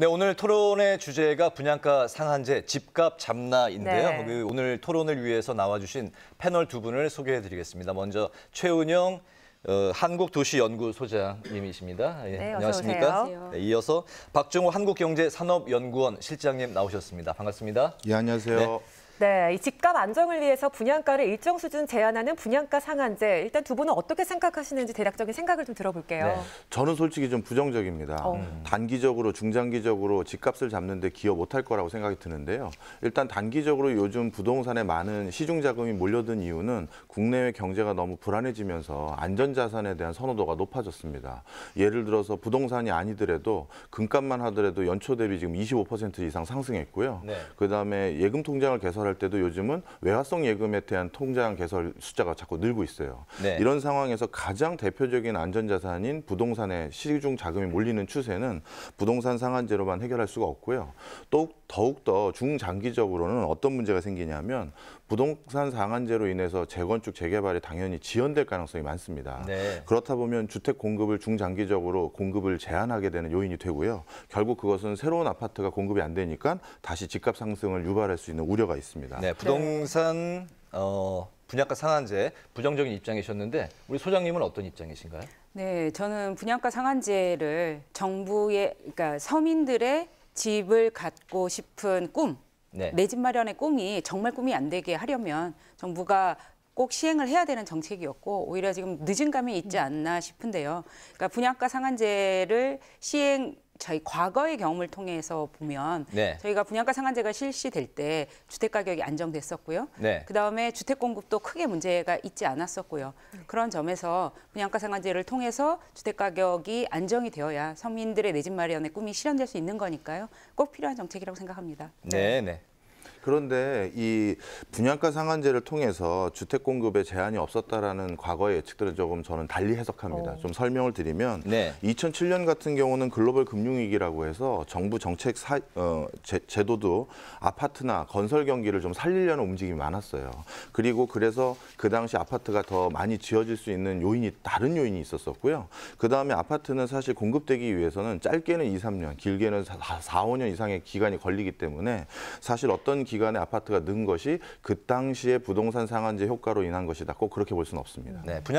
네, 오늘 토론의 주제가 분양가 상한제 집값 잡나인데요. 네. 그 오늘 토론을 위해서 나와주신 패널 두 분을 소개해드리겠습니다. 먼저 최은영 어, 한국도시연구소장님이십니다. 예, 네, 안녕하십니까? 네, 이어서 박종호 한국경제산업연구원 실장님 나오셨습니다. 반갑습니다. 예, 안녕하세요. 네. 네, 이 집값 안정을 위해서 분양가를 일정 수준 제한하는 분양가 상한제. 일단 두 분은 어떻게 생각하시는지 대략적인 생각을 좀 들어볼게요. 네. 저는 솔직히 좀 부정적입니다. 어. 음. 단기적으로 중장기적으로 집값을 잡는데 기여 못할 거라고 생각이 드는데요. 일단 단기적으로 요즘 부동산에 많은 시중 자금이 몰려든 이유는 국내외 경제가 너무 불안해지면서 안전 자산에 대한 선호도가 높아졌습니다. 예를 들어서 부동산이 아니더라도 금값만 하더라도 연초 대비 지금 25% 이상 상승했고요. 네. 그다음에 예금 통장을 개설 개설할 때도 요즘은 외화성 예금에 대한 통장 개설 숫자가 자꾸 늘고 있어요. 네. 이런 상황에서 가장 대표적인 안전자산인 부동산에 시중 자금이 몰리는 추세는 부동산 상한제로만 해결할 수가 없고요. 또 더욱더 중장기적으로는 어떤 문제가 생기냐면 부동산 상한제로 인해서 재건축 재개발이 당연히 지연될 가능성이 많습니다. 네. 그렇다 보면 주택 공급을 중장기적으로 공급을 제한하게 되는 요인이 되고요. 결국 그것은 새로운 아파트가 공급이 안 되니까 다시 집값 상승을 유발할 수 있는 우려가 있습니다. 네, 부동산 어, 분양가 상한제 부정적인 입장이셨는데 우리 소장님은 어떤 입장이신가요? 네, 저는 분양가 상한제를 정부의 그러니까 서민들의 집을 갖고 싶은 꿈 네. 내집 마련의 꿈이 정말 꿈이 안 되게 하려면 정부가 꼭 시행을 해야 되는 정책이었고 오히려 지금 늦은 감이 있지 음. 않나 싶은데요. 그러니까 분양가 상한제를 시행 저희 과거의 경험을 통해서 보면 네. 저희가 분양가 상한제가 실시될 때 주택 가격이 안정됐었고요. 네. 그다음에 주택 공급도 크게 문제가 있지 않았었고요. 음. 그런 점에서 분양가 상한제를 통해서 주택 가격이 안정이 되어야 서민들의 내 집 마련의 꿈이 실현될 수 있는 거니까요. 꼭 필요한 정책이라고 생각합니다. 네, 네. 그런데 이 분양가 상한제를 통해서 주택 공급에 제한이 없었다라는 과거의 예측들은 조금 저는 달리 해석합니다. 어. 좀 설명을 드리면 네. 2007년 같은 경우는 글로벌 금융위기라고 해서 정부 정책 사, 어, 제, 제도도 아파트나 건설 경기를 좀 살리려는 움직임이 많았어요. 그리고 그래서 그 당시 아파트가 더 많이 지어질 수 있는 요인이 다른 요인이 있었었고요. 그 다음에 아파트는 사실 공급되기 위해서는 짧게는 2, 3년, 길게는 4, 4 5년 이상의 기간이 걸리기 때문에 사실 어떤 기 기간에 아파트가 는 것이 그당시에 부동산 상한제 효과로 인한 것이다. 꼭 그렇게 볼 수는 없습니다. 네, 분양...